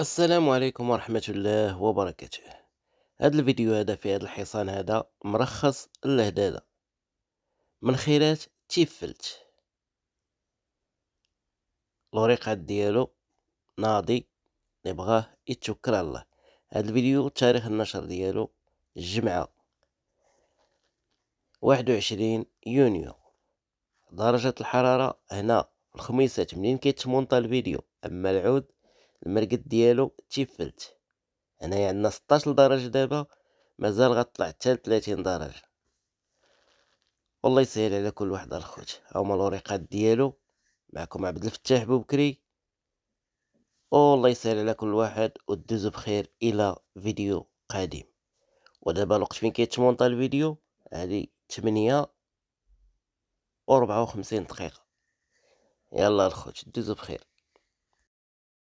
السلام عليكم ورحمة الله وبركاته هذا الفيديو هذا في هذا الحصان هذا مرخص من خيرات تيفلت الوريقات ديالو ناضي نبغاه يتوكل يتشكر الله هذا الفيديو تاريخ النشر ديالو الجمعة واحد وعشرين يونيو درجة الحرارة هنا الخميسة منين كيتمونطا الفيديو أما العود المرقد ديالو تيفلت هنايا عندنا 16 درجه دابا مازال غطلع حتى 30 درجه والله يسهل على كل واحد الخوت هما الوريقات ديالو معكم عبد الفتاح بوبكري والله يسهل على كل واحد ودوزو بخير الى فيديو قادم ودابا الوقت فين كيتمونطا الفيديو هادي 8 و 54 دقيقه يلا الخوت دوزو بخير